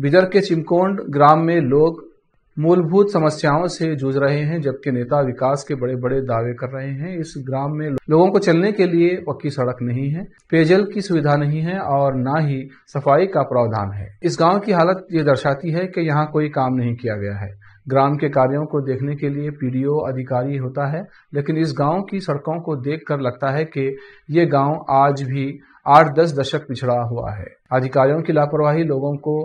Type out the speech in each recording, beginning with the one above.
बिदर के चिमकोंड ग्राम में लोग मूलभूत समस्याओं से जूझ रहे हैं जबकि नेता विकास के बड़े बड़े दावे कर रहे हैं इस ग्राम में लोगों को चलने के लिए पक्की सड़क नहीं है पेयजल की सुविधा नहीं है और ना ही सफाई का प्रावधान है इस गांव की हालत ये दर्शाती है कि यहाँ कोई काम नहीं किया गया है ग्राम के कार्यों को देखने के लिए पीडीओ अधिकारी होता है लेकिन इस गांव की सड़कों को देखकर लगता है कि ये गांव आज भी आठ दस दशक पिछड़ा हुआ है अधिकारियों की लापरवाही लोगों को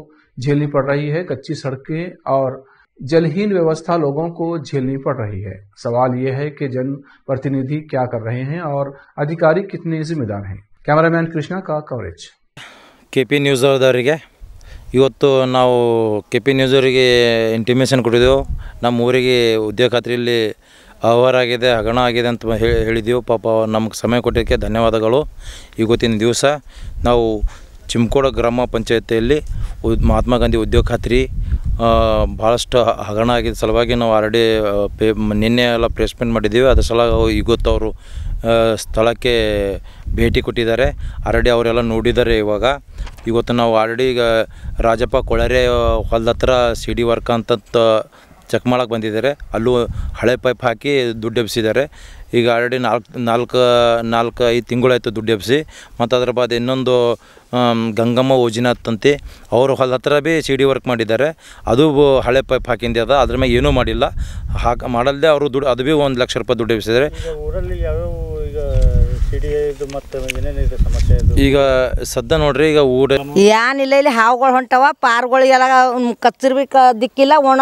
झेलनी पड़ रही है कच्ची सड़कें और जलहीन व्यवस्था लोगों को झेलनी पड़ रही है सवाल ये है कि जन प्रतिनिधि क्या कर रहे हैं और अधिकारी कितने जिम्मेदार हैं कैमरा मैन कृष्णा का कवरेज के पी न्यूज इवत ना के पी न्यूज इंटिमेशन को नम ऊरी उद्योग खातरी आवर आगे हगण आगे अंत पाप नमक समय को धन्यवाद इवती दिवस ना चिमकोड़ ग्राम पंचायत ಉದ್ ಮಹಾತ್ಮ ಗಾಂಧಿ ಉದ್ಯೋಗ ಖಾತ್ರಿ ಭಾಳಷ್ಟು ಹಗರಣ ಆಗಿದ್ದ ಸಲುವಾಗಿ ನಾವು ಆಲ್ರೆಡಿ ಪೇ ನಿನ್ನೆ ಎಲ್ಲ ಪ್ಲೇಸ್ಮೆಂಟ್ ಮಾಡಿದ್ದೀವಿ ಅದ್ರ ಸಲ ಅವರು ಸ್ಥಳಕ್ಕೆ ಭೇಟಿ ಕೊಟ್ಟಿದ್ದಾರೆ ಆಲ್ರೆಡಿ ಅವರೆಲ್ಲ ನೋಡಿದ್ದಾರೆ ಇವಾಗ ಇವತ್ತು ನಾವು ಆಲ್ರೆಡಿ ಈಗ ರಾಜಪ್ಪ ಕೊಳರೆ ಹೊಲದ ಹತ್ರ ಸಿ ಡಿ ವರ್ಕ್ ಅಂತಂತ ಚೆಕ್ ಮಾಡೋಕ್ಕೆ ಬಂದಿದ್ದಾರೆ ಅಲ್ಲೂ ಹಳೆ ಪೈಪ್ ಹಾಕಿ ದುಡ್ಡು ಎಬ್ಸಿದ್ದಾರೆ ಈಗ ಆಲ್ರೆಡಿ ನಾಲ್ಕು ನಾಲ್ಕು ನಾಲ್ಕು ಐದು ತಿಂಗಳಾಯಿತು ದುಡ್ಡು ಎಬ್ಸಿ ಮತ್ತು ಅದರ ಬಾದ್ ಇನ್ನೊಂದು ಗಂಗಮ್ಮ ಓಜಿನ ತಂತಿ ಅವರು ಹೊಲ ಹತ್ರ ಭೀ ಸಿ ಡಿ ವರ್ಕ್ ಮಾಡಿದ್ದಾರೆ ಅದು ಹಳೆ ಪೈಪ್ ಹಾಕಿಂದೆ ಅದ ಅದ್ರ ಮೇಲೆ ಏನೂ ಮಾಡಿಲ್ಲ ಹಾಕಿ ಮಾಡಲ್ಲದೆ ಅವರು ದುಡ್ಡು ಅದು ಭೀ ಒಂದು ಲಕ್ಷ ರೂಪಾಯಿ ದುಡ್ಡು ಎಬ್ಸಿದ್ದಾರೆ ಊರಲ್ಲಿ ಯಾವ ಈಗ ಸದ್ದ ನೋಡ್ರಿ ಈಗ ಊಡ ಏನಿಲ್ಲ ಇಲ್ಲಿ ಹಾವುಗಳು ಹೊಂಟವ ಪಾರ್ಗಳಿಗೆಲ್ಲ ಕಚ್ಚಿರ್ಬೇಕ ಕ ದಿಕ್ಕಿಲ್ಲ ಒಣ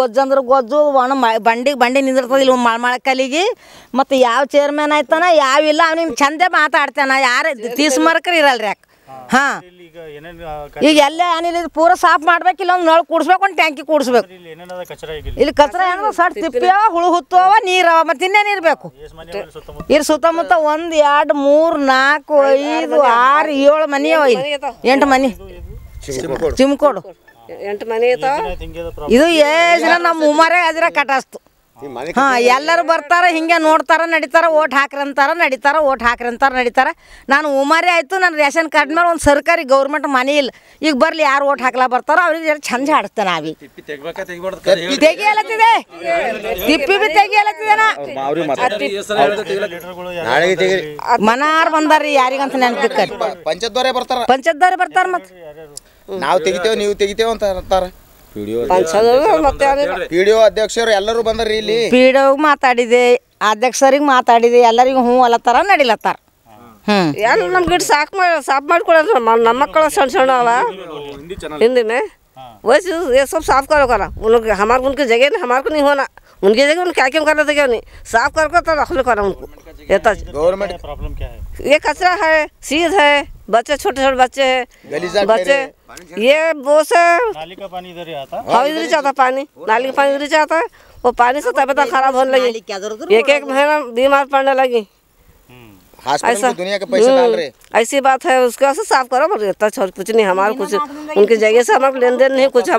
ಗೊಜ್ಜಂದ್ರೆ ಗೊಜ್ಜು ಒಣ ಬಂಡಿ ಬಂಡಿ ನಿಂದಿರ್ತದ ಇಲ್ಲಿ ಕಲಿಗೆ ಮತ್ತು ಯಾವ ಚೇರ್ಮನ್ ಆಯ್ತಾನ ಯಾವ ಇಲ್ಲ ಅವ್ನಿಗೆ ಚಂದೆ ಮಾತಾಡ್ತಾನ ಯಾರು ತೀಸ್ಮಾರ್ಕರ್ ಇರಲ್ರಿ ಯಾಕೆ ಹಾಂ ಈಗ ಎಲ್ಲ ಏನಿಲ್ಲ ಇದು ಪೂರಾ ಸಾಫ್ ಮಾಡ್ಬೇಕಿಲ್ಲ ಒಂದು ನಳ ಕೂಡಿಸ್ಬೇಕು ಒಂದು ಟ್ಯಾಂಕಿ ಕೂಡಿಸ್ಬೇಕು ಇಲ್ಲಿ ಕಚರ ಏನೋ ಸಟ್ ತಿಪ್ಪಿ ಹುಳು ಹುತ್ತವ ನೀರವ ಮತ್ತೆ ಇನ್ನೇನು ಇರಬೇಕು ಇಲ್ಲಿ ಸುತ್ತಮುತ್ತ ಒಂದ್ ಎರಡ್ ಮೂರ್ ನಾಲ್ಕು ಐದು ಆರು ಏಳು ಮನಿ ಅವ ಎಂಟು ಮನಿ ಚಿಮ್ಕೋಡು ಎಂಟು ಐತ ಇದು ನಮ್ಮ ಉಮರೇ ಅದ್ರ ಕಟಾಸ್ತು ಹಾ ಎಲ್ಲರೂ ಬರ್ತಾರ ಹಿಂಗೆ ನೋಡ್ತಾರ ನಡೀತಾರ ಓಟ್ ಹಾಕ್ರಂತಾರ ನಡೀತಾರ ಓಟ್ ಹಾಕ್ರಂತಾರ ನಡೀತಾರ ನಾನು ಉಮಾರಿ ಆಯಿತು ನನ್ನ ರೇಷನ್ ಕಾರ್ಡ್ ಮೇಲೆ ಒಂದು ಸರ್ಕಾರಿ ಗೌರ್ಮೆಂಟ್ ಮನೆ ಇಲ್ಲ ಈಗ ಬರ್ಲಿ ಯಾರು ಓಟ್ ಹಾಕ್ಲಾ ಬರ್ತಾರೋ ಅವ್ರಿಗೆ ಚಂದ ಹಾಡಿಸ್ತಾನೆ ನಾವಿ ತೆಗಿಯಲತ್ತಿದೆ ತಿಪ್ಪಿ ಬಿ ಮನಾರ್ ಬಂದಾರಿ ಯಾರಿಗಂತ ನೆನಪಿಕ್ಕ ಪಂಚದವರೇ ಬರ್ತಾರ ಮತ್ ಬರ್ತಾರ ಮತ್ತೆ ನಾವು ತೆಗಿತೇವೆ ನೀವು ಪಿಡಿಒ ಎಲ್ಲರೂ ಬಂದ್ರಿ ಇಲ್ಲಿ ಪಿಡಿಒ ಮಾತಾಡಿದೆ ಅಧ್ಯಕ್ಷರಿಗೆ ಮಾತಾಡಿದೆ ಎಲ್ಲರಿಗೂ ಹ್ಞೂ ಅಲ್ಲತ್ತಾರ ನಡಿಲತ್ತಾರ ಹ್ಮ್ ಎಲ್ಲ ಮಾಡಿ ಸಾಫ್ ಮಾಡ್ಕೊಡೋದು ನಮ್ಮ ಮಕ್ಕಳು ಸಣ್ಣ ಸಣ್ಣ ಅವ ಹಿಂದಿನ ವಯಸ್ಸು ये सब साफ करो करा उन ಸಾಫ್ बच्चे छोटे छोटे बच्चे हैं बच्चे ये वो से नाली का पानी इधर ही आता हाँ, इधर ही जाता पानी नाली का पानी इधर ही जाता वो पानी से तबियत खराब होने लगी एक एक महीना बीमार पड़ने लगी ऐसा दुनिया के पैसे डाल रहे हम्म, ऐसी बात है उसके साफ करो इतना कुछ नहीं हमारा कुछ उनके जगह तो से हमारे लेन देन नहीं कुछ